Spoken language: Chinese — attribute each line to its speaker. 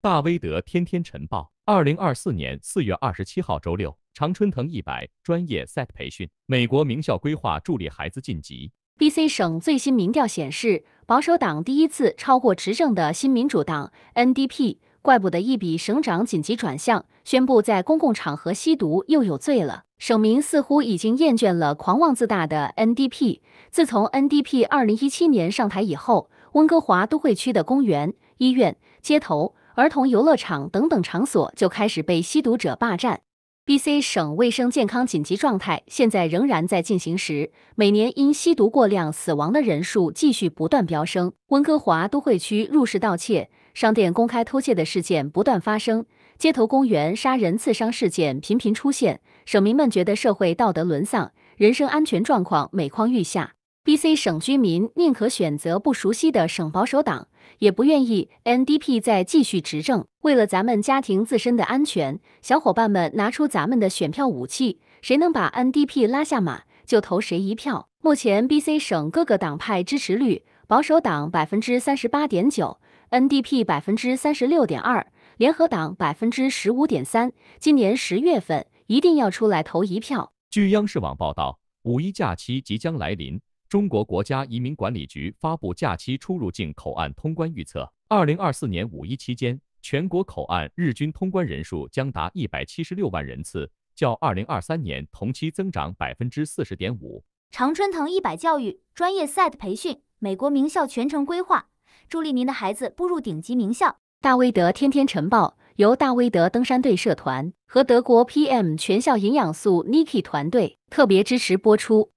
Speaker 1: 大威德天天晨报，二零二四年四月二十七号周六，常春藤一百专业 s e t 培训，美国名校规划助力孩子晋级。
Speaker 2: BC 省最新民调显示，保守党第一次超过执政的新民主党 NDP，怪不得一比省长紧急转向，宣布在公共场合吸毒又有罪了。省民似乎已经厌倦了狂妄自大的 NDP。自从 NDP 二零一七年上台以后，温哥华都会区的公园、医院、街头。儿童游乐场等等场所就开始被吸毒者霸占。BC 省卫生健康紧急状态现在仍然在进行时，每年因吸毒过量死亡的人数继续不断飙升。温哥华都会区入室盗窃、商店公开偷窃的事件不断发生，街头公园杀人刺伤事件频频出现，省民们觉得社会道德沦丧，人身安全状况每况愈下。B.C. 省居民宁可选择不熟悉的省保守党，也不愿意 N.D.P. 再继续执政。为了咱们家庭自身的安全，小伙伴们拿出咱们的选票武器，谁能把 N.D.P. 拉下马，就投谁一票。目前 B.C. 省各个党派支持率：保守党百分之三十八点九，N.D.P. 百分之三十六点二，联合党百分之十五点三。今年十月份一定要出来投一
Speaker 1: 票。据央视网报道，五一假期即将来临。中国国家移民管理局发布假期出入境口岸通关预测，二零二四年五一期间，全国口岸日均通关人数将达一百七十六万人次，较二零二三年同期增长百分之四十点五。
Speaker 3: 常春藤一百教育专业 s e t 培训，美国名校全程规划，助力您的孩子步入顶级名校。大威德天
Speaker 2: 天晨报由大威德登山队社团和德国 PM 全校营养素 n i k i 团队特别支持播出。